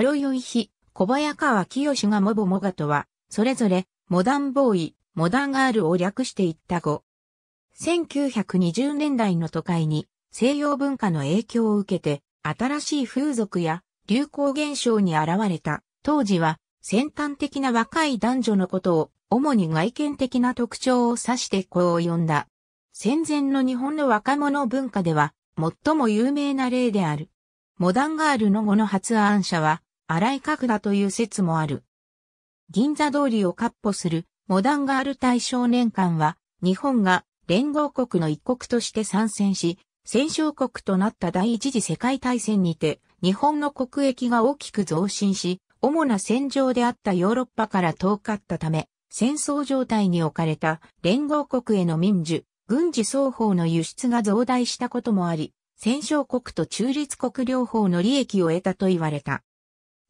ろよい日、小早川清がもぼもがとは、それぞれ、モダンボーイ、モダンガールを略していった語。1920年代の都会に、西洋文化の影響を受けて、新しい風俗や流行現象に現れた。当時は、先端的な若い男女のことを、主に外見的な特徴を指してこう呼んだ。戦前の日本の若者文化では、最も有名な例である。モダンガールの語の発案者は、荒井角だという説もある。銀座通りを割歩するモダンガール大少年館は、日本が連合国の一国として参戦し、戦勝国となった第一次世界大戦にて、日本の国益が大きく増進し、主な戦場であったヨーロッパから遠かったため、戦争状態に置かれた連合国への民需、軍事双方の輸出が増大したこともあり、戦勝国と中立国両方の利益を得たと言われた。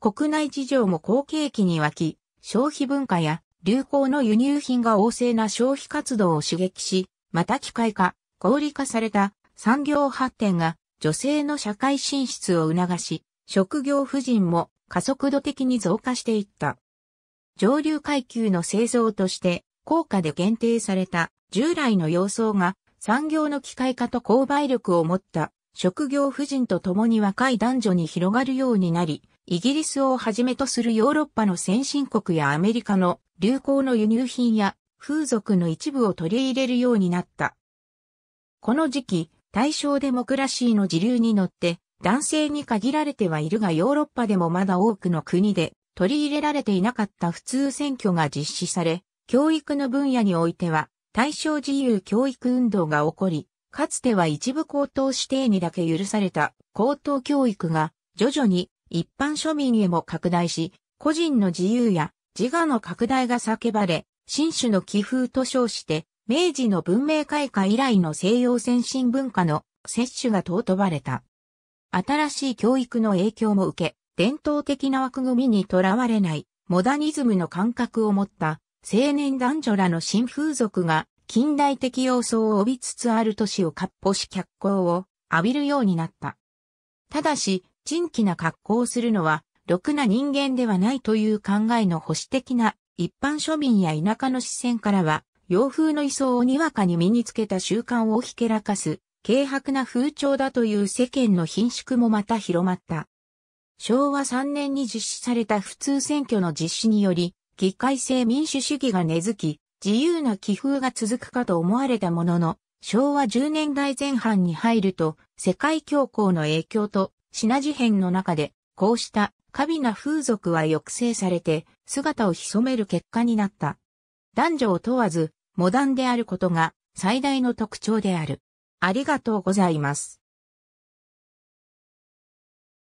国内事情も好景気に湧き、消費文化や流行の輸入品が旺盛な消費活動を刺激し、また機械化、合理化された産業発展が女性の社会進出を促し、職業婦人も加速度的に増加していった。上流階級の製造として、高価で限定された従来の様相が産業の機械化と購買力を持った職業婦人と共に若い男女に広がるようになり、イギリスをはじめとするヨーロッパの先進国やアメリカの流行の輸入品や風俗の一部を取り入れるようになった。この時期、大正デモクラシーの時流に乗って男性に限られてはいるがヨーロッパでもまだ多くの国で取り入れられていなかった普通選挙が実施され、教育の分野においては対象自由教育運動が起こり、かつては一部高等指定にだけ許された高等教育が徐々に一般庶民へも拡大し、個人の自由や自我の拡大が叫ばれ、新種の寄風と称して、明治の文明開化以来の西洋先進文化の摂取が尊ばれた。新しい教育の影響も受け、伝統的な枠組みにとらわれない、モダニズムの感覚を持った、青年男女らの新風俗が近代的要素を帯びつつある都市を割歩し脚光を浴びるようになった。ただし、珍奇な格好をするのは、ろくな人間ではないという考えの保守的な一般庶民や田舎の視線からは、洋風の位相をにわかに身につけた習慣をひけらかす、軽薄な風潮だという世間の貧縮もまた広まった。昭和3年に実施された普通選挙の実施により、議会制民主主義が根付き、自由な気風が続くかと思われたものの、昭和10年代前半に入ると、世界恐慌の影響と、品事変の中で、こうした過敏な風俗は抑制されて、姿を潜める結果になった。男女を問わず、モダンであることが最大の特徴である。ありがとうございます。